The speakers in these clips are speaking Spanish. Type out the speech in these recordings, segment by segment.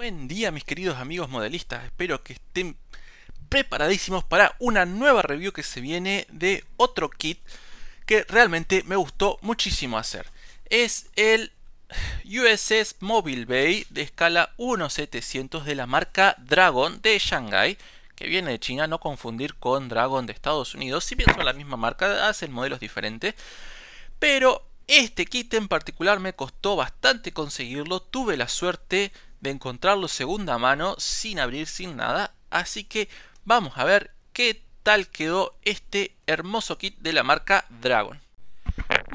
Buen día mis queridos amigos modelistas, espero que estén preparadísimos para una nueva review que se viene de otro kit que realmente me gustó muchísimo hacer. Es el USS Mobile Bay de escala 1700 de la marca Dragon de Shanghai, que viene de China, no confundir con Dragon de Estados Unidos, si pienso en la misma marca, hacen modelos diferentes, pero este kit en particular me costó bastante conseguirlo, tuve la suerte de encontrarlo segunda mano, sin abrir, sin nada. Así que vamos a ver qué tal quedó este hermoso kit de la marca Dragon.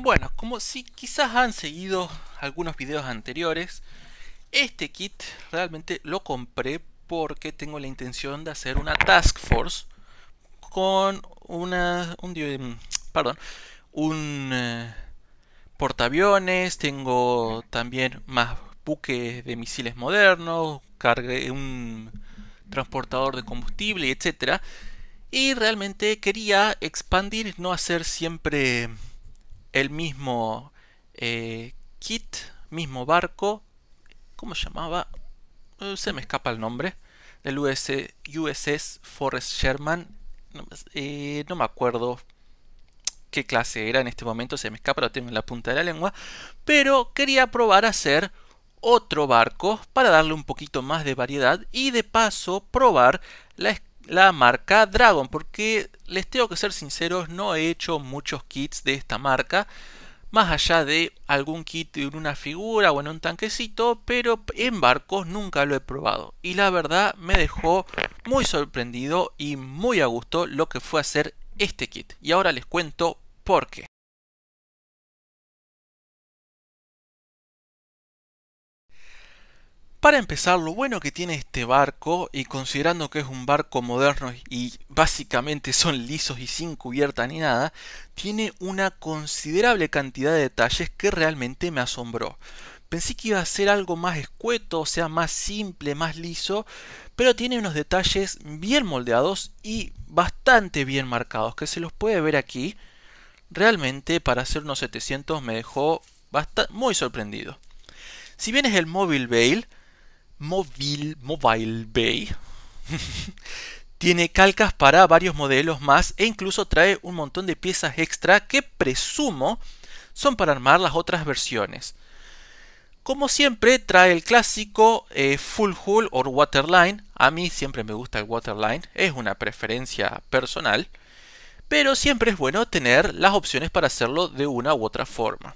Bueno, como si quizás han seguido algunos videos anteriores, este kit realmente lo compré porque tengo la intención de hacer una task force con una un em, perdón, un eh, portaaviones, tengo también más buques de misiles modernos, cargue, un transportador de combustible, etc. Y realmente quería expandir, no hacer siempre el mismo eh, kit, mismo barco. ¿Cómo se llamaba? Eh, se me escapa el nombre. el USS Forrest Sherman. No, eh, no me acuerdo qué clase era en este momento, se me escapa, lo tengo en la punta de la lengua. Pero quería probar a hacer otro barco para darle un poquito más de variedad y de paso probar la, la marca Dragon, porque les tengo que ser sinceros, no he hecho muchos kits de esta marca, más allá de algún kit en una figura o en un tanquecito, pero en barcos nunca lo he probado. Y la verdad me dejó muy sorprendido y muy a gusto lo que fue hacer este kit. Y ahora les cuento por qué. Para empezar, lo bueno que tiene este barco, y considerando que es un barco moderno y básicamente son lisos y sin cubierta ni nada, tiene una considerable cantidad de detalles que realmente me asombró. Pensé que iba a ser algo más escueto, o sea, más simple, más liso, pero tiene unos detalles bien moldeados y bastante bien marcados, que se los puede ver aquí. Realmente para hacer unos 700 me dejó muy sorprendido. Si bien es el Mobile Bale, Mobile, Mobile Bay. Tiene calcas para varios modelos más e incluso trae un montón de piezas extra que presumo son para armar las otras versiones. Como siempre trae el clásico eh, Full Hull o Waterline. A mí siempre me gusta el Waterline, es una preferencia personal. Pero siempre es bueno tener las opciones para hacerlo de una u otra forma.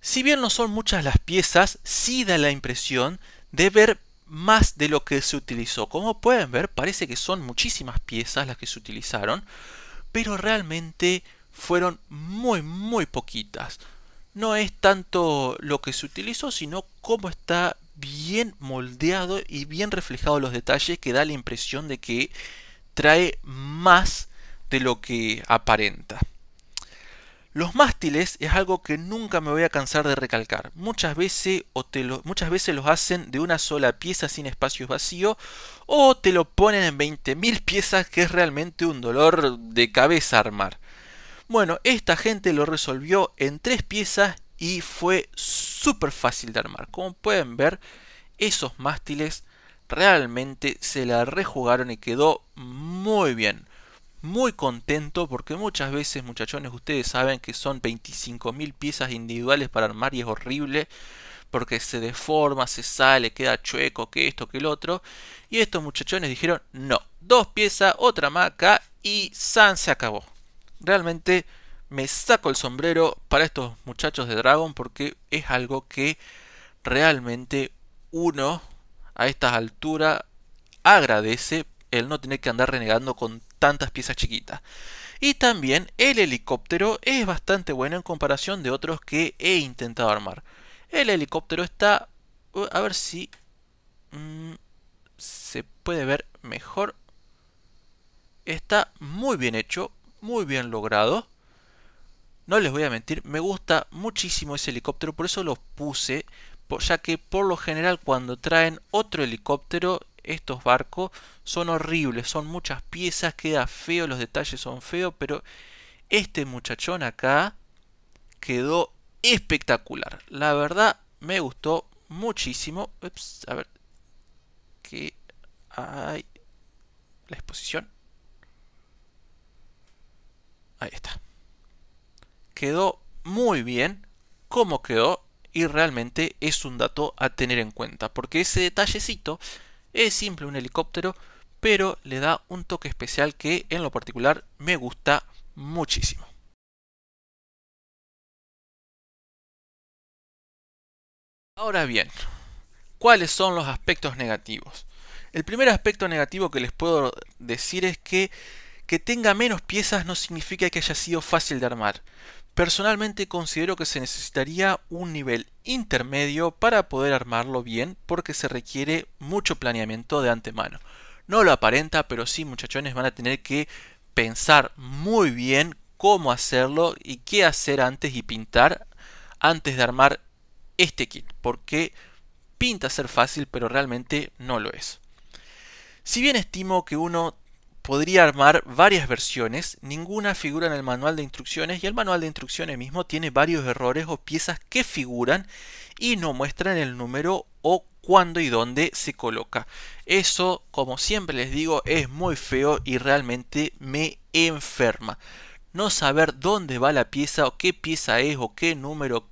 Si bien no son muchas las piezas, sí da la impresión de ver más de lo que se utilizó. Como pueden ver, parece que son muchísimas piezas las que se utilizaron, pero realmente fueron muy, muy poquitas. No es tanto lo que se utilizó, sino cómo está bien moldeado y bien reflejado los detalles que da la impresión de que trae más de lo que aparenta. Los mástiles es algo que nunca me voy a cansar de recalcar. Muchas veces, o te muchas veces los hacen de una sola pieza sin espacios vacíos o te lo ponen en 20.000 piezas que es realmente un dolor de cabeza armar. Bueno, esta gente lo resolvió en tres piezas y fue súper fácil de armar. Como pueden ver, esos mástiles realmente se la rejugaron y quedó muy bien muy contento porque muchas veces, muchachones, ustedes saben que son 25.000 piezas individuales para armar y es horrible porque se deforma, se sale, queda chueco, que esto, que el otro. Y estos muchachones dijeron, no, dos piezas, otra maca y San se acabó. Realmente me saco el sombrero para estos muchachos de Dragon porque es algo que realmente uno a estas alturas agradece el no tener que andar renegando con tantas piezas chiquitas. Y también el helicóptero es bastante bueno en comparación de otros que he intentado armar. El helicóptero está... Uh, a ver si... Mm, se puede ver mejor. Está muy bien hecho, muy bien logrado. No les voy a mentir, me gusta muchísimo ese helicóptero, por eso lo puse, ya que por lo general cuando traen otro helicóptero estos barcos son horribles, son muchas piezas, queda feo, los detalles son feos, pero este muchachón acá quedó espectacular. La verdad me gustó muchísimo. a ver. ¿Qué hay? La exposición. Ahí está. Quedó muy bien cómo quedó y realmente es un dato a tener en cuenta porque ese detallecito es simple un helicóptero, pero le da un toque especial que en lo particular me gusta muchísimo. Ahora bien, ¿cuáles son los aspectos negativos? El primer aspecto negativo que les puedo decir es que que tenga menos piezas no significa que haya sido fácil de armar. Personalmente considero que se necesitaría un nivel intermedio para poder armarlo bien porque se requiere mucho planeamiento de antemano. No lo aparenta, pero sí muchachones van a tener que pensar muy bien cómo hacerlo y qué hacer antes y pintar antes de armar este kit, porque pinta ser fácil pero realmente no lo es. Si bien estimo que uno podría armar varias versiones, ninguna figura en el manual de instrucciones y el manual de instrucciones mismo tiene varios errores o piezas que figuran y no muestran el número o cuándo y dónde se coloca. Eso, como siempre les digo, es muy feo y realmente me enferma. No saber dónde va la pieza o qué pieza es o qué número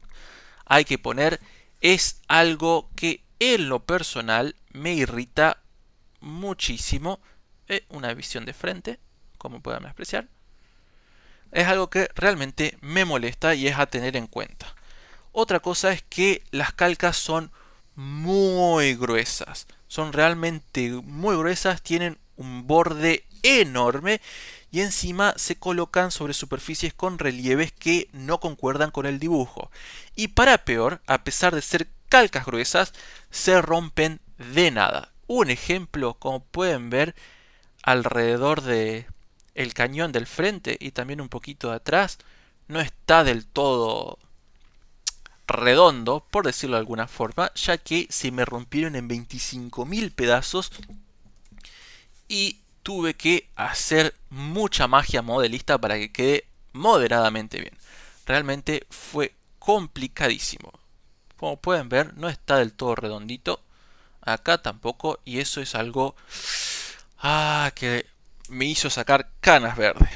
hay que poner es algo que en lo personal me irrita muchísimo eh, una visión de frente, como puedan apreciar. Es algo que realmente me molesta y es a tener en cuenta. Otra cosa es que las calcas son muy gruesas. Son realmente muy gruesas, tienen un borde enorme y encima se colocan sobre superficies con relieves que no concuerdan con el dibujo. Y para peor, a pesar de ser calcas gruesas, se rompen de nada. Un ejemplo, como pueden ver, alrededor de el cañón del frente y también un poquito de atrás no está del todo redondo, por decirlo de alguna forma, ya que se me rompieron en 25.000 pedazos y tuve que hacer mucha magia modelista para que quede moderadamente bien. Realmente fue complicadísimo. Como pueden ver, no está del todo redondito. Acá tampoco, y eso es algo Ah, que me hizo sacar canas verdes.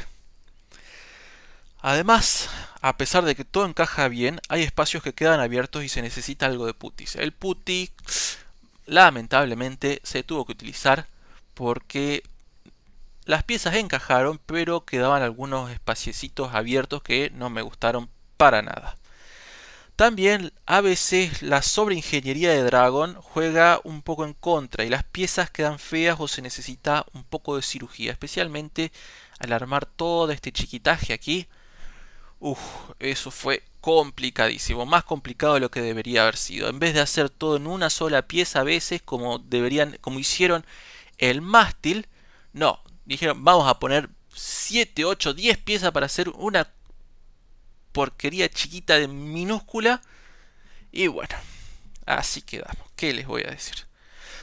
Además, a pesar de que todo encaja bien, hay espacios que quedan abiertos y se necesita algo de putis. El putis lamentablemente, se tuvo que utilizar porque las piezas encajaron, pero quedaban algunos espaciecitos abiertos que no me gustaron para nada. También a veces la sobreingeniería de Dragon juega un poco en contra y las piezas quedan feas o se necesita un poco de cirugía, especialmente al armar todo este chiquitaje aquí. Uf, eso fue complicadísimo, más complicado de lo que debería haber sido. En vez de hacer todo en una sola pieza a veces, como deberían, como hicieron el mástil, no, dijeron, vamos a poner 7, 8, 10 piezas para hacer una porquería chiquita de minúscula. Y bueno, así quedamos. ¿Qué les voy a decir?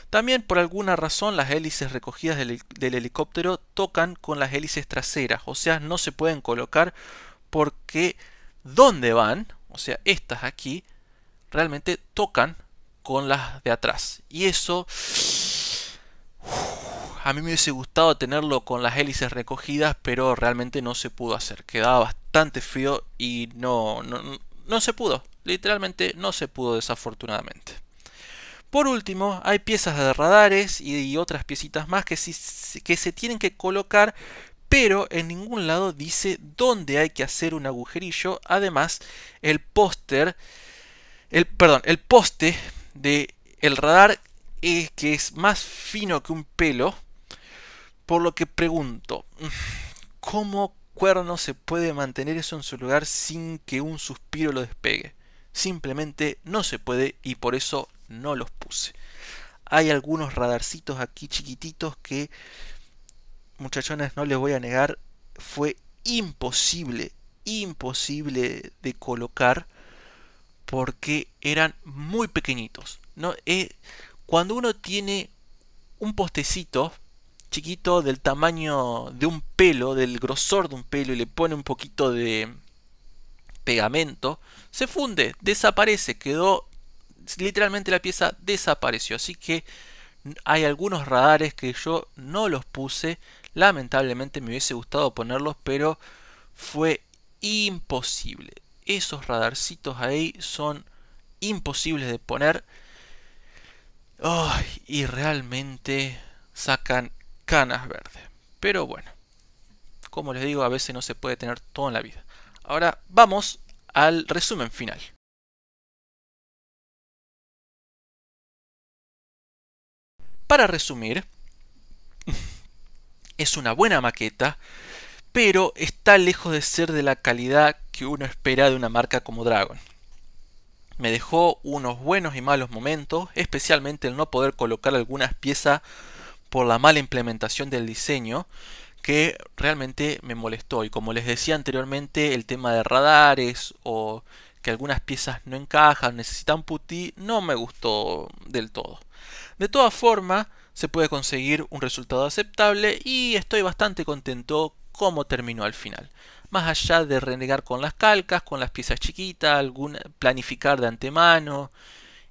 También por alguna razón las hélices recogidas del, helicóptero tocan con las hélices traseras, o sea, no se pueden colocar porque donde van, o sea, estas aquí, realmente tocan con las de atrás. Y eso... a mí me hubiese gustado tenerlo con las hélices recogidas, pero realmente no se pudo hacer. Quedaba frío y no, no, no se pudo. Literalmente no se pudo desafortunadamente. Por último, hay piezas de radares y otras piecitas más que, que se tienen que colocar, pero en ningún lado dice dónde hay que hacer un agujerillo. Además, el póster, el, perdón, el poste De el radar es que es más fino que un pelo. Por lo que pregunto, ¿cómo cuerno se puede mantener eso en su lugar sin que un suspiro lo despegue. Simplemente no se puede y por eso no los puse. Hay algunos radarcitos aquí chiquititos que, muchachones, no les voy a negar, fue imposible, imposible de colocar porque eran muy pequeñitos. ¿no? Eh, cuando uno tiene un postecito, chiquito del tamaño de un pelo, del grosor de un pelo y le pone un poquito de pegamento, se funde, desaparece, quedó literalmente la pieza desapareció. Así que hay algunos radares que yo no los puse. Lamentablemente me hubiese gustado ponerlos, pero fue imposible. Esos radarcitos ahí son imposibles de poner. y realmente sacan canas verdes. Pero bueno, como les digo, a veces no se puede tener todo en la vida. Ahora vamos al resumen final. Para resumir, es una buena maqueta, pero está lejos de ser de la calidad que uno espera de una marca como Dragon. Me dejó unos buenos y malos momentos, especialmente el no poder colocar algunas piezas por la mala implementación del diseño que realmente me molestó. Y como les decía anteriormente, el tema de radares o que algunas piezas no encajan, necesitan putty, no me gustó del todo. De todas formas, se puede conseguir un resultado aceptable y estoy bastante contento cómo terminó al final. Más allá de renegar con las calcas, con las piezas chiquitas, algún planificar de antemano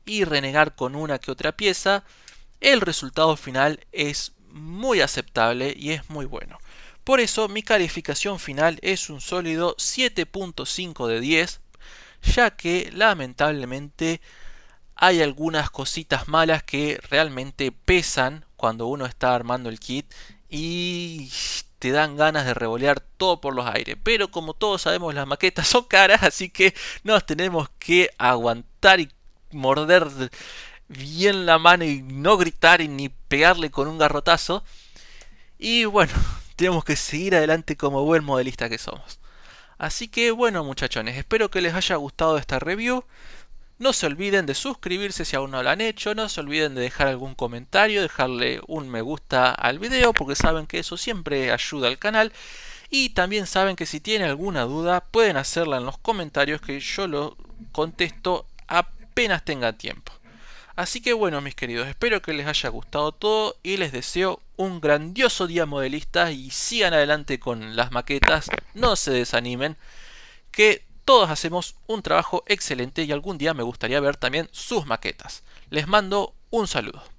y renegar con una que otra pieza, el resultado final es muy aceptable y es muy bueno. Por eso mi calificación final es un sólido 7.5 de 10, ya que lamentablemente hay algunas cositas malas que realmente pesan cuando uno está armando el kit y te dan ganas de revolear todo por los aires. Pero como todos sabemos las maquetas son caras, así que nos tenemos que aguantar y morder bien la mano y no gritar ni pegarle con un garrotazo. Y bueno, tenemos que seguir adelante como buen modelista que somos. Así que bueno muchachones, espero que les haya gustado esta review. No se olviden de suscribirse si aún no lo han hecho, no se olviden de dejar algún comentario, dejarle un me gusta al video porque saben que eso siempre ayuda al canal. Y también saben que si tienen alguna duda pueden hacerla en los comentarios que yo lo contesto apenas tenga tiempo. Así que bueno, mis queridos, espero que les haya gustado todo y les deseo un grandioso día modelistas y sigan adelante con las maquetas, no se desanimen, que todos hacemos un trabajo excelente y algún día me gustaría ver también sus maquetas. Les mando un saludo.